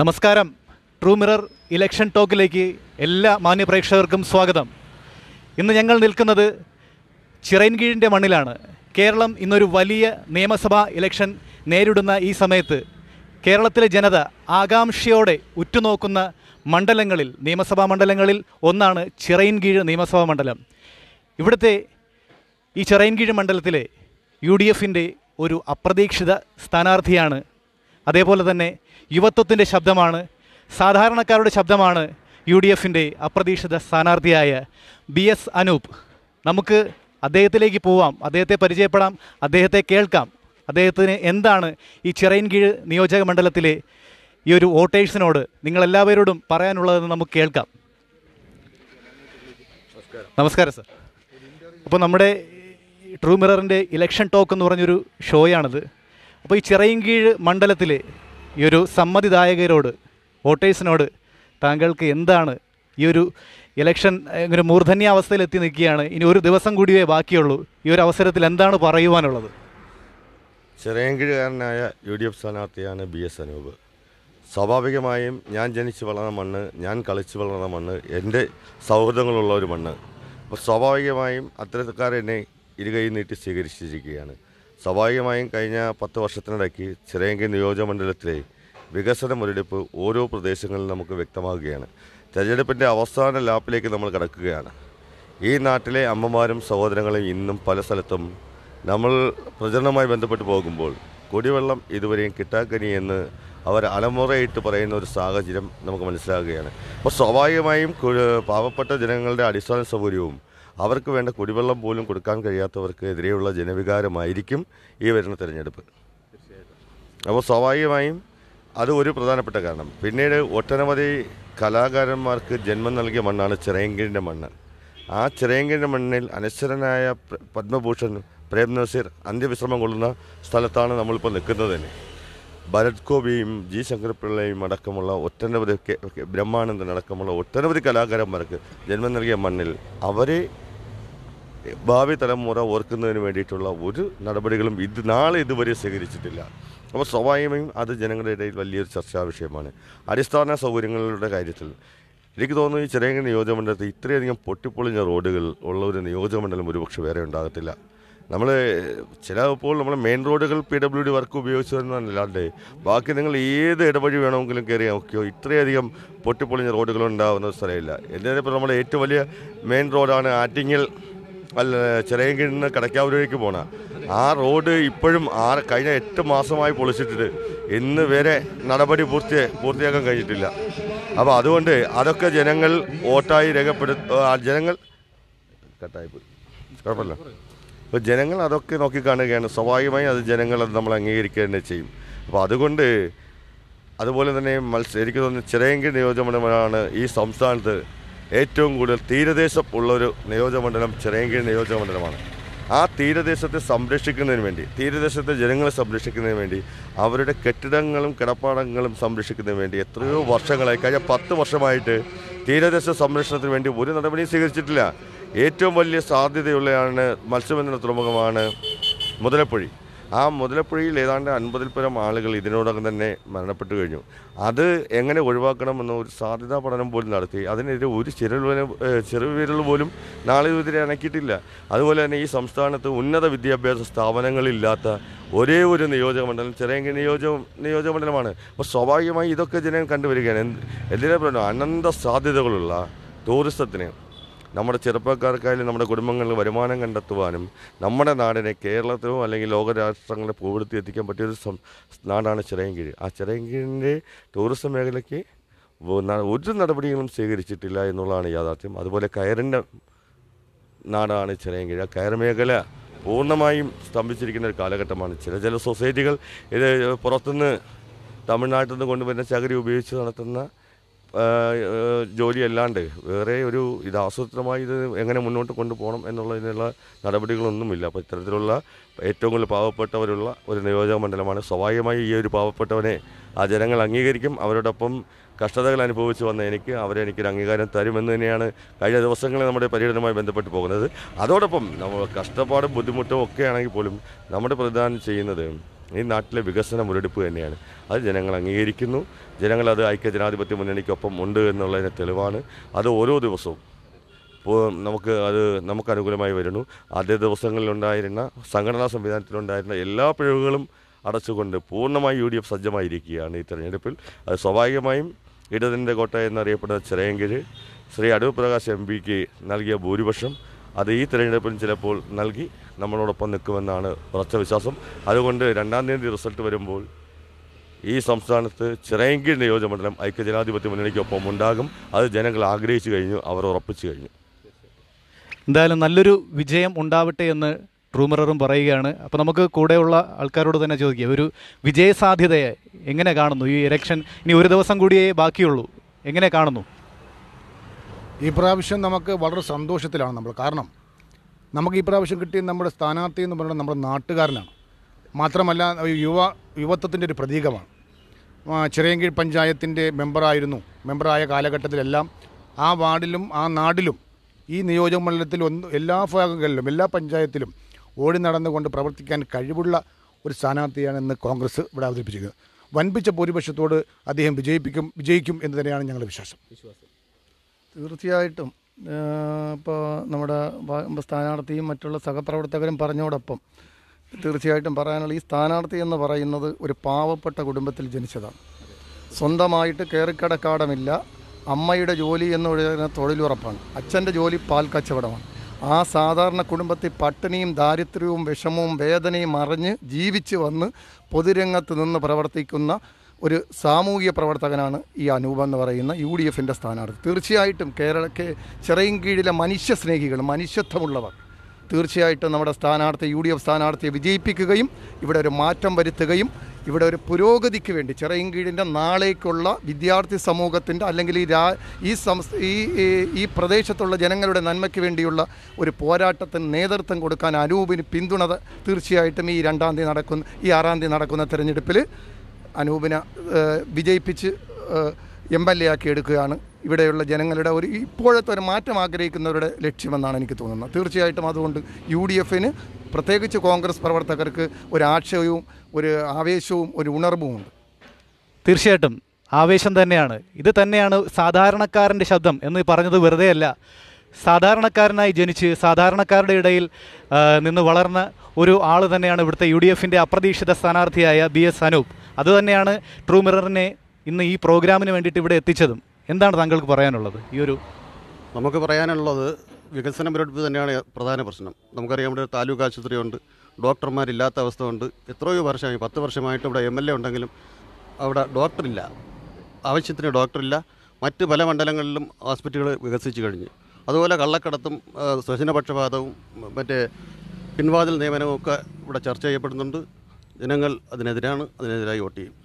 നമസ്കാരം true mirror election ടോക്കിലേക്ക് എല്ലാ മാന്യപ്രേക്ഷകർക്കും സ്വാഗതം ഇന്ന് ഞങ്ങൾ നിൽക്കുന്നത് ചിറയൻകീഴിൻ്റെ മണ്ണിലാണ് കേരളം ഇന്നൊരു വലിയ നിയമസഭാ ഇലക്ഷൻ നേരിടുന്ന ഈ സമയത്ത് കേരളത്തിലെ ജനത ആകാംക്ഷയോടെ ഉറ്റുനോക്കുന്ന മണ്ഡലങ്ങളിൽ നിയമസഭാ മണ്ഡലങ്ങളിൽ ഒന്നാണ് ചിറയൻകീഴ് നിയമസഭാ മണ്ഡലം ഇവിടുത്തെ ഈ ചിറയൻകീഴ് മണ്ഡലത്തിലെ യു ഡി എഫിൻ്റെ ഒരു അപ്രതീക്ഷിത സ്ഥാനാർത്ഥിയാണ് അതേപോലെ തന്നെ യുവത്വത്തിൻ്റെ ശബ്ദമാണ് സാധാരണക്കാരുടെ ശബ്ദമാണ് യു ഡി എഫിൻ്റെ അപ്രതീക്ഷിത സ്ഥാനാർത്ഥിയായ ബി എസ് അനൂപ് നമുക്ക് അദ്ദേഹത്തിലേക്ക് പോവാം അദ്ദേഹത്തെ പരിചയപ്പെടാം അദ്ദേഹത്തെ കേൾക്കാം അദ്ദേഹത്തിന് എന്താണ് ഈ ചിറയിൻകീഴ് നിയോജക മണ്ഡലത്തിലെ ഈ ഒരു വോട്ടേഴ്സിനോട് നിങ്ങളെല്ലാവരോടും പറയാനുള്ളതെന്ന് നമുക്ക് കേൾക്കാം നമസ്കാരം സർ അപ്പോൾ നമ്മുടെ ട്രൂ മിററിൻ്റെ ഇലക്ഷൻ ടോക്ക് എന്ന് പറഞ്ഞൊരു ഷോയാണിത് അപ്പോൾ ഈ ചിറയിൻകീഴ് മണ്ഡലത്തിലെ ഈ ഒരു സമ്മതിദായകരോട് വോട്ടേഴ്സിനോട് താങ്കൾക്ക് എന്താണ് ഈ ഒരു ഇലക്ഷൻ ഒരു മൂർധന്യ എത്തി നിൽക്കുകയാണ് ഇനി ഒരു ദിവസം കൂടിയേ ബാക്കിയുള്ളൂ ഈ ഒരു അവസരത്തിൽ എന്താണ് പറയുവാനുള്ളത് ചെറിയൻകീഴുകാരനായ യു ഡി എഫ് സ്ഥാനാർത്ഥിയാണ് ബി എസ് അനൂപ് സ്വാഭാവികമായും ഞാൻ ജനിച്ചു വളർന്ന മണ്ണ് ഞാൻ കളിച്ചു വളർന്ന മണ്ണ് എൻ്റെ സൗഹൃദങ്ങളുള്ള ഒരു മണ്ണ് അപ്പോൾ സ്വാഭാവികമായും അത്തരക്കാരെന്നെ ഇരുകൈ നീട്ടി സ്വീകരിച്ചിരിക്കുകയാണ് സ്വാഭാവികമായും കഴിഞ്ഞ പത്ത് വർഷത്തിനിടയ്ക്ക് ചിറയങ്കി നിയോജകമണ്ഡലത്തിലെ വികസന മുരടിപ്പ് ഓരോ പ്രദേശങ്ങളിൽ നമുക്ക് വ്യക്തമാകുകയാണ് തെരഞ്ഞെടുപ്പിൻ്റെ അവസാന ലാപ്പിലേക്ക് നമ്മൾ കിടക്കുകയാണ് ഈ നാട്ടിലെ അമ്മമാരും സഹോദരങ്ങളും ഇന്നും പല സ്ഥലത്തും നമ്മൾ പ്രചരണവുമായി ബന്ധപ്പെട്ട് പോകുമ്പോൾ കുടിവെള്ളം ഇതുവരെയും കിട്ടാക്കനി എന്ന് അവർ അലമുറയിട്ട് പറയുന്ന ഒരു സാഹചര്യം നമുക്ക് മനസ്സിലാകുകയാണ് അപ്പോൾ സ്വാഭാവികമായും പാവപ്പെട്ട ജനങ്ങളുടെ അടിസ്ഥാന സൗകര്യവും അവർക്ക് വേണ്ട കുടിവെള്ളം പോലും കൊടുക്കാൻ കഴിയാത്തവർക്ക് എതിരെയുള്ള ജനവികാരമായിരിക്കും ഈ വരുന്ന തിരഞ്ഞെടുപ്പ് അപ്പോൾ സ്വാഭാവികമായും അത് ഒരു പ്രധാനപ്പെട്ട കാരണം പിന്നീട് ഒട്ടനവധി കലാകാരന്മാർക്ക് ജന്മം നൽകിയ മണ്ണാണ് ചിറയങ്കിൻ്റെ മണ്ണ് ആ ചിറയങ്കിൻ്റെ മണ്ണിൽ അനശ്വരനായ പത്മഭൂഷൺ പ്രേം നസീർ അന്ത്യവിശ്രമം കൊള്ളുന്ന സ്ഥലത്താണ് നമ്മളിപ്പോൾ നിൽക്കുന്നത് തന്നെ ഭരത് ഗോപിയും ജി ശങ്കരപ്പിള്ളയും അടക്കമുള്ള ഒട്ടനവധി ബ്രഹ്മാനന്ദൻ അടക്കമുള്ള ഒട്ടനവധി കലാകാരന്മാർക്ക് ജന്മം നൽകിയ മണ്ണിൽ അവരെ ഭാവി തലമുറ ഓർക്കുന്നതിന് വേണ്ടിയിട്ടുള്ള ഒരു നടപടികളും ഇത് നാളെ ഇതുവരെ സ്വീകരിച്ചിട്ടില്ല അപ്പോൾ സ്വാഭാവികമായും അത് ജനങ്ങളുടെ ഇടയിൽ വലിയൊരു ചർച്ചാ വിഷയമാണ് അടിസ്ഥാന സൗകര്യങ്ങളുടെ കാര്യത്തിൽ എനിക്ക് തോന്നുന്നു ഈ ചെറിയ നിയോജകമണ്ഡലത്തിൽ ഇത്രയധികം പൊട്ടിപ്പൊളിഞ്ഞ റോഡുകൾ ഉള്ള ഒരു നിയോജകമണ്ഡലം ഒരുപക്ഷെ വേറെ ഉണ്ടാകത്തില്ല നമ്മൾ ചിലപ്പോൾ നമ്മൾ മെയിൻ റോഡുകൾ പി ഡബ്ല്യു ഡി വർക്ക് ഉപയോഗിച്ചു എന്നല്ലാണ്ട് ബാക്കി നിങ്ങൾ ഏത് ഇടവഴി വേണമെങ്കിലും കയറി നോക്കിയോ ഇത്രയധികം പൊട്ടിപ്പൊളിഞ്ഞ റോഡുകളുണ്ടാകുന്ന സ്ഥലമില്ല എന്തായാലും ഇപ്പോൾ നമ്മുടെ ഏറ്റവും വലിയ മെയിൻ റോഡാണ് ആറ്റിങ്ങൽ അല്ല നിന്ന് കടക്കാവൂരേക്ക് പോണ ആ റോഡ് ഇപ്പോഴും ആ കഴിഞ്ഞ എട്ട് മാസമായി പൊളിച്ചിട്ടിട്ട് ഇന്ന് വരെ നടപടി പൂർത്തി പൂർത്തിയാക്കാൻ കഴിഞ്ഞിട്ടില്ല അപ്പോൾ അതുകൊണ്ട് അതൊക്കെ ജനങ്ങൾ വോട്ടായി രേഖപ്പെടുത്ത ജനങ്ങൾ പോയി കുഴപ്പമില്ല അപ്പോൾ ജനങ്ങൾ അതൊക്കെ നോക്കി കാണുകയാണ് സ്വാഭാവികമായി അത് ജനങ്ങൾ അത് നമ്മൾ അംഗീകരിക്കുക തന്നെ ചെയ്യും അപ്പോൾ അതുകൊണ്ട് അതുപോലെ തന്നെ മത്സ എനിക്ക് തോന്നുന്നു ചിറയങ്കി നിയോജകമണ്ഡലമാണ് ഈ സംസ്ഥാനത്ത് ഏറ്റവും കൂടുതൽ തീരദേശം ഉള്ളൊരു നിയോജകമണ്ഡലം ചിറയൻകീഴ് നിയോജകമണ്ഡലമാണ് ആ തീരദേശത്തെ സംരക്ഷിക്കുന്നതിന് വേണ്ടി തീരദേശത്തെ ജനങ്ങളെ സംരക്ഷിക്കുന്നതിന് വേണ്ടി അവരുടെ കെട്ടിടങ്ങളും കിടപ്പാടങ്ങളും സംരക്ഷിക്കുന്നതിന് വേണ്ടി എത്രയോ വർഷങ്ങളായി കഴിഞ്ഞ പത്ത് വർഷമായിട്ട് തീരദേശ സംരക്ഷണത്തിന് വേണ്ടി ഒരു നടപടിയും സ്വീകരിച്ചിട്ടില്ല ഏറ്റവും വലിയ സാധ്യതയുള്ളതാണ് മത്സ്യബന്ധന തുറമുഖമാണ് മുതലപ്പൊഴി ആ മുതലപ്പുഴയിൽ ഏതാണ്ട് അൻപതിൽ പരം ആളുകൾ ഇതിനോടകം തന്നെ മരണപ്പെട്ടു കഴിഞ്ഞു അത് എങ്ങനെ ഒഴിവാക്കണമെന്ന് ഒരു സാധ്യതാ പഠനം പോലും നടത്തി അതിനെതിരെ ഒരു ചെറു ചെറുവിരൽ പോലും നാളെ ഇതിരെ അണക്കിയിട്ടില്ല അതുപോലെ തന്നെ ഈ സംസ്ഥാനത്ത് ഉന്നത വിദ്യാഭ്യാസ സ്ഥാപനങ്ങളില്ലാത്ത ഒരേ ഒരു നിയോജക മണ്ഡലം ചെറിയ നിയോജക നിയോജക മണ്ഡലമാണ് അപ്പോൾ സ്വാഭാവികമായി ഇതൊക്കെ ജനം കണ്ടുവരികയാണ് എന്തിനാ പറയുന്നത് അനന്ത സാധ്യതകളുള്ള ടൂറിസത്തിന് നമ്മുടെ ചെറുപ്പക്കാർക്കായാലും നമ്മുടെ കുടുംബങ്ങളിൽ വരുമാനം കണ്ടെത്തുവാനും നമ്മുടെ നാടിനെ കേരളത്തിലോ അല്ലെങ്കിൽ ലോകരാഷ്ട്രങ്ങളെ പൂവിടുത്തി എത്തിക്കാൻ പറ്റിയൊരു നാടാണ് ചിറയൻകീഴ് ആ ചിറയൻകീഴിൻ്റെ ടൂറിസം മേഖലയ്ക്ക് ഒരു നടപടികളും സ്വീകരിച്ചിട്ടില്ല എന്നുള്ളതാണ് യാഥാർത്ഥ്യം അതുപോലെ കയറിൻ്റെ നാടാണ് ചിറയൻകീഴ് ആ കയർ മേഖല പൂർണ്ണമായും സ്തംഭിച്ചിരിക്കുന്ന ഒരു കാലഘട്ടമാണ് ചില ചില സൊസൈറ്റികൾ ഇത് പുറത്തുനിന്ന് തമിഴ്നാട്ടിൽ നിന്ന് കൊണ്ടുവരുന്ന ചകരി ഉപയോഗിച്ച് നടത്തുന്ന ജോലിയല്ലാണ്ട് വേറെ ഒരു ഇത് ആസൂത്രിതമായി ഇത് എങ്ങനെ മുന്നോട്ട് കൊണ്ടുപോകണം എന്നുള്ളതിനുള്ള നടപടികളൊന്നുമില്ല അപ്പോൾ ഇത്തരത്തിലുള്ള ഏറ്റവും കൂടുതൽ പാവപ്പെട്ടവരുള്ള ഒരു നിയോജക മണ്ഡലമാണ് സ്വാഭാവികമായി ഈ ഒരു പാവപ്പെട്ടവനെ ആ ജനങ്ങൾ അംഗീകരിക്കും അവരോടൊപ്പം കഷ്ടതകൾ അനുഭവിച്ചു വന്ന എനിക്ക് അവരെ എനിക്കൊരു അംഗീകാരം തരുമെന്ന് തന്നെയാണ് കഴിഞ്ഞ ദിവസങ്ങളിൽ നമ്മുടെ പര്യടനവുമായി ബന്ധപ്പെട്ട് പോകുന്നത് അതോടൊപ്പം നമ്മൾ കഷ്ടപ്പാടും ബുദ്ധിമുട്ടും ഒക്കെ ആണെങ്കിൽ പോലും നമ്മുടെ പ്രതിദാനം ചെയ്യുന്നത് ഈ നാട്ടിലെ വികസന മുരടിപ്പ് തന്നെയാണ് അത് ജനങ്ങൾ അംഗീകരിക്കുന്നു ജനങ്ങളത് ഐക്യ ജനാധിപത്യ മുന്നണിക്കൊപ്പം ഉണ്ട് എന്നുള്ളതിന് തെളിവാണ് അത് ഓരോ ദിവസവും നമുക്ക് അത് നമുക്ക് അനുകൂലമായി വരുന്നു ആദ്യ ദിവസങ്ങളിലുണ്ടായിരുന്ന സംഘടനാ സംവിധാനത്തിലുണ്ടായിരുന്ന എല്ലാ പിഴവുകളും അടച്ചുകൊണ്ട് പൂർണ്ണമായി യു ഡി എഫ് സജ്ജമായിരിക്കുകയാണ് ഈ തെരഞ്ഞെടുപ്പിൽ അത് സ്വാഭാവികമായും ഇടതിൻ്റെ കോട്ട എന്നറിയപ്പെടുന്ന ചിറയങ്കിഴ് ശ്രീ അടൂർ പ്രകാശ് എം പിക്ക് നൽകിയ ഭൂരിപക്ഷം അത് ഈ തിരഞ്ഞെടുപ്പിൽ ചിലപ്പോൾ നൽകി നമ്മളോടൊപ്പം നിൽക്കുമെന്നാണ് ഉറച്ച വിശ്വാസം അതുകൊണ്ട് രണ്ടാം തീയതി റിസൾട്ട് വരുമ്പോൾ ഈ സംസ്ഥാനത്ത് ചിറയങ്കീഴ് നിയോജകമണ്ഡലം ഐക്യജനാധിപത്യ മുന്നണിക്കൊപ്പം ഉണ്ടാകും അത് ജനങ്ങൾ ആഗ്രഹിച്ചു കഴിഞ്ഞു അവർ ഉറപ്പിച്ചു കഴിഞ്ഞു എന്തായാലും നല്ലൊരു വിജയം ഉണ്ടാവട്ടെ എന്ന് റൂമററും പറയുകയാണ് അപ്പോൾ നമുക്ക് കൂടെയുള്ള ആൾക്കാരോട് തന്നെ ചോദിക്കുക ഒരു വിജയസാധ്യതയെ എങ്ങനെ കാണുന്നു ഈ ഇലക്ഷൻ ഇനി ഒരു ദിവസം കൂടിയേ ബാക്കിയുള്ളൂ എങ്ങനെ കാണുന്നു ഈ പ്രാവശ്യം നമുക്ക് വളരെ സന്തോഷത്തിലാണ് നമ്മൾ കാരണം നമുക്ക് ഈ പ്രാവശ്യം കിട്ടിയ നമ്മുടെ സ്ഥാനാർത്ഥി എന്ന് പറയുന്നത് നമ്മുടെ നാട്ടുകാരനാണ് മാത്രമല്ല യുവ യുവത്വത്തിൻ്റെ ഒരു പ്രതീകമാണ് ചിറയൻകീഴ് പഞ്ചായത്തിൻ്റെ മെമ്പറായിരുന്നു മെമ്പറായ കാലഘട്ടത്തിലെല്ലാം ആ വാർഡിലും ആ നാടിലും ഈ നിയോജക മണ്ഡലത്തിൽ ഒന്ന് എല്ലാ ഭാഗങ്ങളിലും എല്ലാ പഞ്ചായത്തിലും ഓടി നടന്നുകൊണ്ട് പ്രവർത്തിക്കാൻ കഴിവുള്ള ഒരു സ്ഥാനാർത്ഥിയാണ് ഇന്ന് കോൺഗ്രസ് ഇവിടെ അവതരിപ്പിച്ചിരിക്കുന്നത് വൻപിച്ച ഭൂരിപക്ഷത്തോട് അദ്ദേഹം വിജയിപ്പിക്കും വിജയിക്കും എന്ന് തന്നെയാണ് ഞങ്ങളുടെ വിശ്വാസം വിശ്വാസം തീർച്ചയായിട്ടും ഇപ്പോൾ നമ്മുടെ സ്ഥാനാർത്ഥിയും മറ്റുള്ള സഹപ്രവർത്തകരും പറഞ്ഞോടൊപ്പം തീർച്ചയായിട്ടും പറയാനുള്ള ഈ സ്ഥാനാർത്ഥി എന്ന് പറയുന്നത് ഒരു പാവപ്പെട്ട കുടുംബത്തിൽ ജനിച്ചതാണ് സ്വന്തമായിട്ട് കയറിക്കടക്കാടമില്ല അമ്മയുടെ ജോലി എന്ന് പറയുന്ന തൊഴിലുറപ്പാണ് അച്ഛൻ്റെ ജോലി പാൽ കച്ചവടമാണ് ആ സാധാരണ കുടുംബത്തിൽ പട്ടിണിയും ദാരിദ്ര്യവും വിഷമവും വേദനയും അറിഞ്ഞ് ജീവിച്ച് വന്ന് പൊതുരംഗത്ത് നിന്ന് പ്രവർത്തിക്കുന്ന ഒരു സാമൂഹിക പ്രവർത്തകനാണ് ഈ അനൂപ് എന്ന് പറയുന്ന യു ഡി എഫിൻ്റെ സ്ഥാനാർത്ഥി തീർച്ചയായിട്ടും കേരള ചിറയൻകീഴിലെ മനുഷ്യസ്നേഹികൾ മനുഷ്യത്വമുള്ളവർ തീർച്ചയായിട്ടും നമ്മുടെ സ്ഥാനാർത്ഥി യു ഡി എഫ് സ്ഥാനാർത്ഥിയെ വിജയിപ്പിക്കുകയും ഇവിടെ ഒരു മാറ്റം വരുത്തുകയും ഇവിടെ ഒരു പുരോഗതിക്ക് വേണ്ടി കീഴിൻ്റെ നാളേക്കുള്ള വിദ്യാർത്ഥി സമൂഹത്തിൻ്റെ അല്ലെങ്കിൽ ഈ രാ ഈ സംസ്ഥ ഈ ഈ പ്രദേശത്തുള്ള ജനങ്ങളുടെ നന്മയ്ക്ക് വേണ്ടിയുള്ള ഒരു പോരാട്ടത്തിന് നേതൃത്വം കൊടുക്കാൻ അനൂപിന് പിന്തുണ തീർച്ചയായിട്ടും ഈ രണ്ടാം തീയതി നടക്കുന്ന ഈ ആറാം തീയതി നടക്കുന്ന തെരഞ്ഞെടുപ്പിൽ അനൂപിനെ വിജയിപ്പിച്ച് എം എൽ എ ആക്കി എടുക്കുകയാണ് ഇവിടെയുള്ള ജനങ്ങളുടെ ഒരു ഇപ്പോഴത്തെ ഒരു മാറ്റം ആഗ്രഹിക്കുന്നവരുടെ ലക്ഷ്യമെന്നാണ് എനിക്ക് തോന്നുന്നത് തീർച്ചയായിട്ടും അതുകൊണ്ട് യു ഡി എഫിന് പ്രത്യേകിച്ച് കോൺഗ്രസ് പ്രവർത്തകർക്ക് ഒരു ആശയവും ഒരു ആവേശവും ഒരു ഉണർവും ഉണ്ട് തീർച്ചയായിട്ടും ആവേശം തന്നെയാണ് ഇത് തന്നെയാണ് സാധാരണക്കാരൻ്റെ ശബ്ദം എന്ന് പറഞ്ഞത് വെറുതെയല്ല സാധാരണക്കാരനായി ജനിച്ച് സാധാരണക്കാരുടെ ഇടയിൽ നിന്ന് വളർന്ന ഒരു ആൾ തന്നെയാണ് ഇവിടുത്തെ യു ഡി എഫിൻ്റെ അപ്രതീക്ഷിത സ്ഥാനാർത്ഥിയായ ബി എസ് അനൂപ് അതുതന്നെയാണ് ട്രൂ മിററിനെ ഇന്ന് ഈ പ്രോഗ്രാമിന് വേണ്ടിയിട്ട് ഇവിടെ എത്തിച്ചതും എന്താണ് താങ്കൾക്ക് പറയാനുള്ളത് ഈ ഒരു നമുക്ക് പറയാനുള്ളത് വികസന പുരോഗതി തന്നെയാണ് പ്രധാന പ്രശ്നം നമുക്കറിയാം ഇവിടെ താലൂക്ക് ആശുപത്രിയുണ്ട് ഡോക്ടർമാരില്ലാത്ത അവസ്ഥ ഉണ്ട് എത്രയോ വർഷമായി പത്ത് വർഷമായിട്ട് ഇവിടെ എം എൽ എ ഉണ്ടെങ്കിലും അവിടെ ഡോക്ടറില്ല ആവശ്യത്തിന് ഡോക്ടറില്ല മറ്റ് പല മണ്ഡലങ്ങളിലും ഹോസ്പിറ്റലുകൾ വികസിച്ചു കഴിഞ്ഞു അതുപോലെ കള്ളക്കടത്തും സ്വജനപക്ഷപാതവും മറ്റേ പിൻവാതിൽ നിയമനവും ഒക്കെ ഇവിടെ ചർച്ച ചെയ്യപ്പെടുന്നുണ്ട് ജനങ്ങൾ അതിനെതിരാണ് അതിനെതിരായി വോട്ട് ചെയ്യും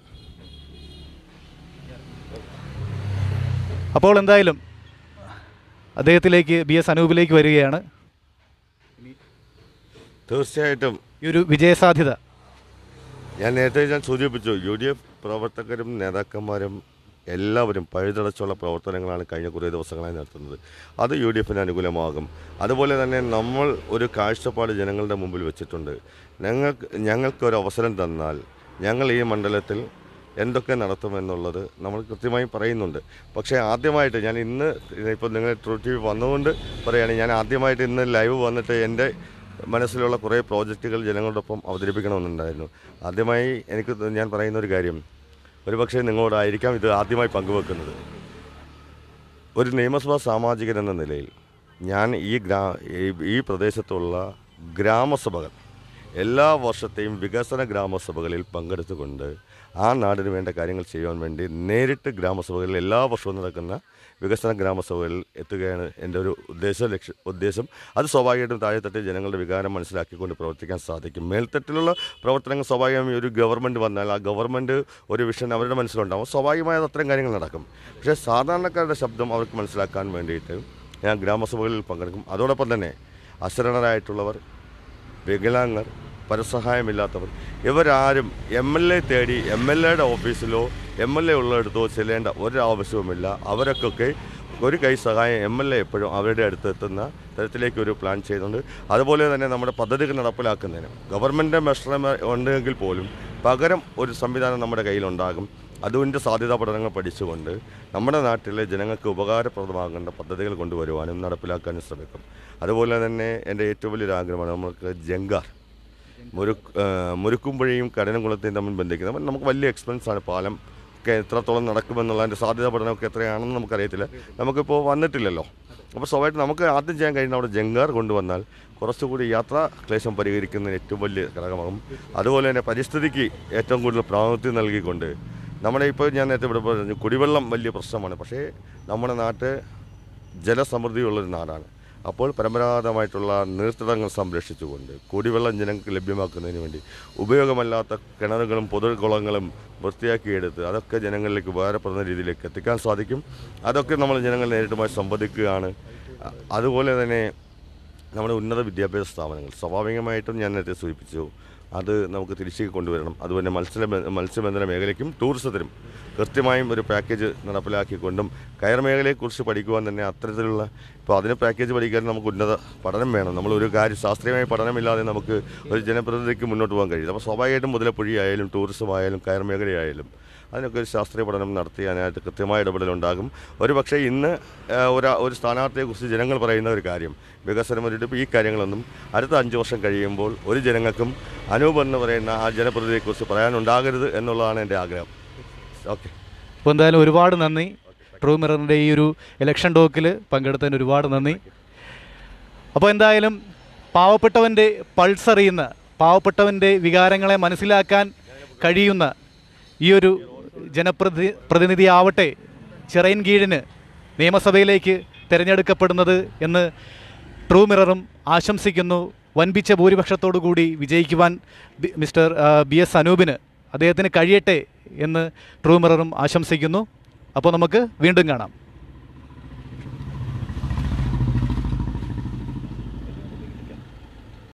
അപ്പോൾ എന്തായാലും അദ്ദേഹത്തിലേക്ക് ബി എസ് അനൂപിലേക്ക് വരികയാണ് തീർച്ചയായിട്ടും ഈ ഒരു വിജയസാധ്യത ഞാൻ നേരത്തെ ഞാൻ സൂചിപ്പിച്ചു യു ഡി എഫ് പ്രവർത്തകരും നേതാക്കന്മാരും എല്ലാവരും പഴുതടച്ചുള്ള പ്രവർത്തനങ്ങളാണ് കഴിഞ്ഞ കുറേ ദിവസങ്ങളായി നടത്തുന്നത് അത് യു ഡി എഫിന് അനുകൂലമാകും അതുപോലെ തന്നെ നമ്മൾ ഒരു കാഴ്ചപ്പാട് ജനങ്ങളുടെ മുമ്പിൽ വെച്ചിട്ടുണ്ട് ഞങ്ങൾക്ക് ഞങ്ങൾക്കൊരു അവസരം തന്നാൽ ഞങ്ങൾ ഈ മണ്ഡലത്തിൽ എന്തൊക്കെ നടത്തുമെന്നുള്ളത് നമ്മൾ കൃത്യമായി പറയുന്നുണ്ട് പക്ഷേ ആദ്യമായിട്ട് ഞാൻ ഇന്ന് ഇപ്പോൾ നിങ്ങൾ ട്രൂ ടി വി വന്നുകൊണ്ട് പറയുകയാണെങ്കിൽ ഞാൻ ആദ്യമായിട്ട് ഇന്ന് ലൈവ് വന്നിട്ട് എൻ്റെ മനസ്സിലുള്ള കുറേ പ്രോജക്റ്റുകൾ ജനങ്ങളോടൊപ്പം അവതരിപ്പിക്കണമെന്നുണ്ടായിരുന്നു ആദ്യമായി എനിക്ക് ഞാൻ പറയുന്ന ഒരു കാര്യം ഒരുപക്ഷെ നിങ്ങളോടായിരിക്കാം ഇത് ആദ്യമായി പങ്കുവെക്കുന്നത് ഒരു നിയമസഭാ സാമാജികൻ എന്ന നിലയിൽ ഞാൻ ഈ ഗ്രാ ഈ പ്രദേശത്തുള്ള ഗ്രാമസഭകൾ എല്ലാ വർഷത്തെയും വികസന ഗ്രാമസഭകളിൽ പങ്കെടുത്തുകൊണ്ട് ആ നാടിന് വേണ്ട കാര്യങ്ങൾ ചെയ്യാൻ വേണ്ടി നേരിട്ട് ഗ്രാമസഭകളിൽ എല്ലാ വർഷവും നടക്കുന്ന വികസന ഗ്രാമസഭകളിൽ എത്തുകയാണ് എൻ്റെ ഒരു ഉദ്ദേശ ലക്ഷ്യ ഉദ്ദേശം അത് സ്വാഭാവികമായിട്ടും താഴെത്തട്ടിൽ ജനങ്ങളുടെ വികാരം മനസ്സിലാക്കിക്കൊണ്ട് പ്രവർത്തിക്കാൻ സാധിക്കും മേൽത്തട്ടിലുള്ള പ്രവർത്തനങ്ങൾ സ്വാഭാവികമായി ഒരു ഗവൺമെൻറ് വന്നാൽ ആ ഗവൺമെൻറ് ഒരു വിഷൻ അവരുടെ മനസ്സിലുണ്ടാകും സ്വാഭാവികമായ അത്രയും കാര്യങ്ങൾ നടക്കും പക്ഷേ സാധാരണക്കാരുടെ ശബ്ദം അവർക്ക് മനസ്സിലാക്കാൻ വേണ്ടിയിട്ട് ഞാൻ ഗ്രാമസഭകളിൽ പങ്കെടുക്കും അതോടൊപ്പം തന്നെ അശരണരായിട്ടുള്ളവർ വികലാംഗർ പരസഹായമില്ലാത്തവർ ഇവരാരും എം എൽ എ തേടി എം എൽ എയുടെ ഓഫീസിലോ എം എൽ എ ഉള്ളിടത്തോ ചെല്ലേണ്ട ഒരാവശ്യവുമില്ല അവരൊക്കെ ഒരു കൈ സഹായം എം എൽ എ എപ്പോഴും അവരുടെ അടുത്ത് എത്തുന്ന തരത്തിലേക്ക് ഒരു പ്ലാൻ ചെയ്യുന്നുണ്ട് അതുപോലെ തന്നെ നമ്മുടെ പദ്ധതികൾ നടപ്പിലാക്കുന്നതിന് ഗവൺമെൻറ്റിൻ്റെ മെഷർമെൻറ്റ് ഉണ്ടെങ്കിൽ പോലും പകരം ഒരു സംവിധാനം നമ്മുടെ കയ്യിലുണ്ടാകും അതുവിൻ്റെ സാധ്യതാ പഠനങ്ങൾ പഠിച്ചുകൊണ്ട് നമ്മുടെ നാട്ടിലെ ജനങ്ങൾക്ക് ഉപകാരപ്രദമാകേണ്ട പദ്ധതികൾ കൊണ്ടുവരുവാനും നടപ്പിലാക്കാനും ശ്രമിക്കും അതുപോലെ തന്നെ എൻ്റെ ഏറ്റവും വലിയൊരു ആഗ്രഹമാണ് നമ്മൾക്ക് ജങ്കാർ മുരുക്ക് മുരുക്കുമ്പുഴയും കടനംകുളത്തെയും തമ്മിൽ ബന്ധിക്കുന്നത് അപ്പം നമുക്ക് വലിയ എക്സ്പെൻസാണ് പാലം ഒക്കെ എത്രത്തോളം നടക്കുമെന്നുള്ളതിൻ്റെ അതിൻ്റെ സാധ്യതാ പഠനമൊക്കെ എത്രയാണെന്ന് നമുക്കറിയത്തില്ല നമുക്കിപ്പോൾ വന്നിട്ടില്ലല്ലോ അപ്പോൾ സ്വാഭാവികമായിട്ട് നമുക്ക് ആദ്യം ചെയ്യാൻ കഴിയുന്ന അവിടെ ജംഗാർ കൊണ്ടുവന്നാൽ കുറച്ചുകൂടി യാത്രാ ക്ലേശം പരിഹരിക്കുന്നതിന് ഏറ്റവും വലിയ ഘടകമാകും അതുപോലെ തന്നെ പരിസ്ഥിതിക്ക് ഏറ്റവും കൂടുതൽ പ്രാതിനിധ്യം നൽകിക്കൊണ്ട് നമ്മുടെ ഇപ്പോൾ ഞാൻ നേരത്തെ ഇവിടെ പറഞ്ഞു കുടിവെള്ളം വലിയ പ്രശ്നമാണ് പക്ഷേ നമ്മുടെ നാട്ട് ജലസമൃദ്ധിയുള്ളൊരു നാടാണ് അപ്പോൾ പരമ്പരാഗതമായിട്ടുള്ള നീർത്തടങ്ങൾ സംരക്ഷിച്ചുകൊണ്ട് കുടിവെള്ളം ജനങ്ങൾക്ക് ലഭ്യമാക്കുന്നതിന് വേണ്ടി ഉപയോഗമല്ലാത്ത കിണറുകളും പൊതുകുളങ്ങളും വൃത്തിയാക്കിയെടുത്ത് അതൊക്കെ ജനങ്ങളിലേക്ക് ഉപകാരപ്പെടുന്ന രീതിയിലേക്ക് എത്തിക്കാൻ സാധിക്കും അതൊക്കെ നമ്മൾ ജനങ്ങൾ നേരിട്ടുമായി സംവദിക്കുകയാണ് അതുപോലെ തന്നെ നമ്മുടെ ഉന്നത വിദ്യാഭ്യാസ സ്ഥാപനങ്ങൾ സ്വാഭാവികമായിട്ടും ഞാൻ നേരത്തെ സൂചിപ്പിച്ചു അത് നമുക്ക് തിരിച്ചു കൊണ്ടുവരണം അതുപോലെ മത്സ്യ മത്സ്യബന്ധന മേഖലയ്ക്കും ടൂറിസത്തിനും കൃത്യമായും ഒരു പാക്കേജ് നടപ്പിലാക്കിക്കൊണ്ടും കയർ മേഖലയെക്കുറിച്ച് പഠിക്കുവാൻ തന്നെ അത്തരത്തിലുള്ള ഇപ്പോൾ അതിന് പാക്കേജ് പഠിക്കാൻ നമുക്ക് ഉന്നത പഠനം വേണം നമ്മൾ ഒരു കാര്യം ശാസ്ത്രീയമായ പഠനമില്ലാതെ നമുക്ക് ഒരു ജനപ്രതിനിധിക്ക് മുന്നോട്ട് പോകാൻ കഴിയും അപ്പോൾ സ്വാഭാവികമായിട്ടും മുതലപ്പുഴി ആയാലും ടൂറിസമായാലും ആയാലും കയർ മേഖലയായാലും അതിനൊക്കെ ഒരു ശാസ്ത്രീയ പഠനം നടത്തി അതിനകത്ത് കൃത്യമായ ഇടപെടലുണ്ടാകും ഒരു പക്ഷേ ഇന്ന് ഒരു ഒരു സ്ഥാനാർത്ഥിയെക്കുറിച്ച് ജനങ്ങൾ പറയുന്ന ഒരു കാര്യം വികസനം ഒരു ഈ കാര്യങ്ങളൊന്നും അടുത്ത അഞ്ച് വർഷം കഴിയുമ്പോൾ ഒരു ജനങ്ങൾക്കും അനൂപ് എന്ന് പറയുന്ന ആ ജനപ്രതിനിധിയെക്കുറിച്ച് പറയാനുണ്ടാകരുത് എന്നുള്ളതാണ് എൻ്റെ ആഗ്രഹം ഓക്കെ അപ്പോൾ എന്തായാലും ഒരുപാട് നന്ദി ട്രൂ മിററിൻ്റെ ഈ ഒരു ഇലക്ഷൻ ടോക്കിൽ പങ്കെടുത്തതിന് ഒരുപാട് നന്ദി അപ്പോൾ എന്തായാലും പാവപ്പെട്ടവൻ്റെ പൾസ് അറിയുന്ന പാവപ്പെട്ടവൻ്റെ വികാരങ്ങളെ മനസ്സിലാക്കാൻ കഴിയുന്ന ഈ ഒരു ജനപ്രതി പ്രതിനിധിയാവട്ടെ ചിറയിൻ കീഴിന് നിയമസഭയിലേക്ക് തിരഞ്ഞെടുക്കപ്പെടുന്നത് എന്ന് ട്രൂ മിററും ആശംസിക്കുന്നു വൻപിച്ച ഭൂരിപക്ഷത്തോടു കൂടി വിജയിക്കുവാൻ മിസ്റ്റർ ബി എസ് അനൂപിന് അദ്ദേഹത്തിന് കഴിയട്ടെ എന്ന് ട്രൂ മിററും ആശംസിക്കുന്നു അപ്പോൾ നമുക്ക് വീണ്ടും കാണാം